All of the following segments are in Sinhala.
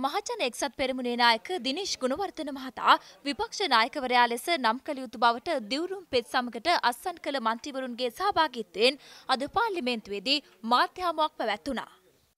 මහජන එක්සත් පෙරමුණේ නායක දිනේශ් ගුණවර්ධන මහතා විපක්ෂ නායකවරයා ලෙස නම් කළ යුතු බවට දිවුරුම් පෙත් සමගට අත්සන් කළ මන්ත්‍රීවරුන්ගේ සහභාගිත්වයෙන් අද පාර්ලිමේන්තුවේදී මාධ්‍යහමුවක් පැවැත්වුණා.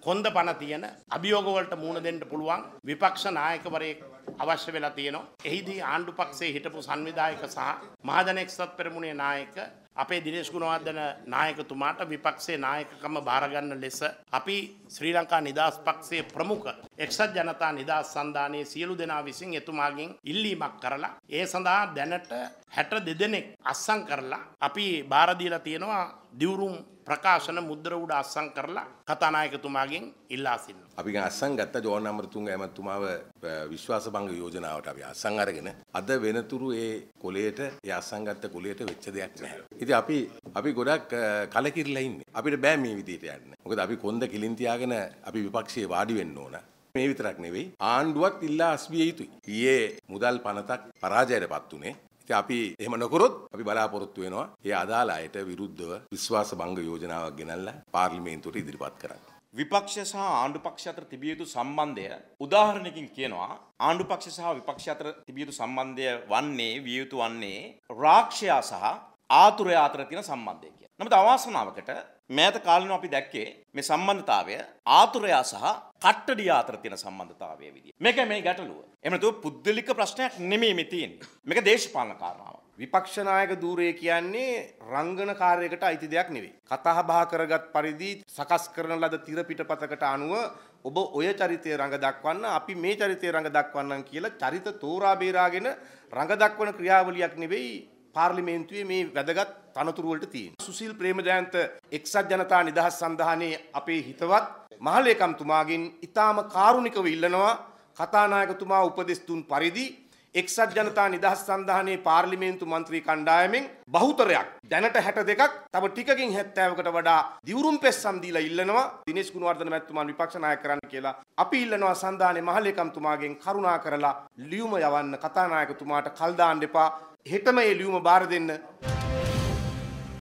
කොන්ද පණ තියෙන අභියෝගවලට මුහුණ දෙන්න පුළුවන් විපක්ෂ නායකවරයෙක් අවශ්‍ය වෙලා තියෙනවා. එහිදී ආණ්ඩු පක්ෂයේ හිටපු සංවිධායක සහ මහජන එක්සත් පෙරමුණේ නායක අපේ දිනේශ් ගුණවර්ධන නායකතුමාට විපක්ෂයේ නායකකම භාරගන්න ලෙස අපි ශ්‍රී ලංකා නිදහස් පක්ෂයේ ප්‍රමුඛ එක්සත් ජනතා නිදහස් සන්ධානයේ සියලු දෙනා විසින් එතුමාගෙන් ඉල්ලීමක් කරලා ඒ සඳහා දැනට 62 දෙනෙක් අත්සන් කරලා අපි බාර දීලා තියෙනවා දිවුරුම් ප්‍රකාශන මුද්‍ර උඩ අස්සම් කරලා කතානායකතුමාගෙන් ඉල්ලා සිටිනවා. අපි අස්සම් ගත්ත ජෝන් අමරතුංග ඇමතුමාව විශ්වාස භංග යෝජනාවට අපි අස්සම් අරගෙන අද වෙනතුරු ඒ කොලේට ඒ අස්සම් ගත්ත කොලේට වෙච්ච දෙයක් නැහැ. ඉතින් අපි අපි ගොඩක් කලකිරිලා ඉන්නේ. අපිට බෑ මේ විදිහට යන්න. මොකද අපි කොන්ද කිලින් තියාගෙන අපි විපක්ෂයේ වාඩි වෙන්න ඕන. මේ විතරක් නෙවෙයි ආණ්ඩුවත් ඉල්ලා අස්විය යුතුයි. ඊයේ මුදල් පනතක් පරාජයට පත් වුණේ ඉතින් අපි එහෙම නොකරොත් අපි බලාපොරොත්තු වෙනවා ඒ අදාළ අයට විරුද්ධව විශ්වාස භංග යෝජනාවක් ගෙනල්ලා පාර්ලිමේන්තුවට ඉදිරිපත් කරන්න. විපක්ෂ සහ ආණ්ඩු පක්ෂ අතර තිබිය යුතු සම්බන්ධය උදාහරණකින් කියනවා ආණ්ඩු පක්ෂ සහ විපක්ෂ අතර තිබිය යුතු සම්බන්ධය වන්නේ විය යුතු වන්නේ රාක්ෂයා සහ ආතුරය අතර තියෙන සම්බන්ධය කියලා. නමුත් අවාසනාවකට මෑත කාලිනු අපි දැක්කේ මේ සම්බන්ධතාවය ආතුරයා සහ කට්ටඩියා අතර තියෙන සම්බන්ධතාවය විදිහට. මේක මේ ගැටලුව. එහෙම නැතුව පුද්දලික ප්‍රශ්නයක් නෙමෙයි මේ තියෙන්නේ. මේක දේශපාලන කාරණාවක්. විපක්ෂ නායක ධූරය කියන්නේ රංගන කාර්යයකට අයිති දෙයක් නෙවෙයි. කතා බහ කරගත් පරිදි සකස් කරන ලද තිර පිටපතකට අනුව ඔබ ඔය චරිතය රඟ දක්වන්න අපි මේ චරිතය රඟ දක්වන්නම් කියලා චරිත තෝරා බේරාගෙන රඟ දක්වන ක්‍රියාවලියක් නෙවෙයි පාර්ලිමේන්තුවේ මේ වැදගත් තනතුරු වලට තියෙන්නේ. සුසිල් ප්‍රේමජයන්ත එක්සත් ජනතා නිදහස් සන්ධානයේ අපේ හිතවත් මහලේකම්තුමාගෙන් ඊටාම කාරුණිකව ඉල්ලනවා කතානායකතුමා උපදෙස් දුන් පරිදි එක්සත් ජනතා නිදහස් සන්ධානයේ පාර්ලිමේන්තු මන්ත්‍රී කණ්ඩායමෙන් බහුතරයක් දැනට 62ක් තව ටිකකින් 70කට වඩා දිවුරුම් පෙස්සම් දීලා ඉල්ලනවා දිනේෂ් ගුණවර්ධන මැතිතුමන් විපක්ෂ නායක කරන්න කියලා. අපි ඉල්ලනවා සන්ධානයේ මහලේකම්තුමාගෙන් කරුණා කරලා ලියුම යවන්න කතානායකතුමාට කල් දාන්න එපා. හෙටම ඒ ලියුම බාර දෙන්න.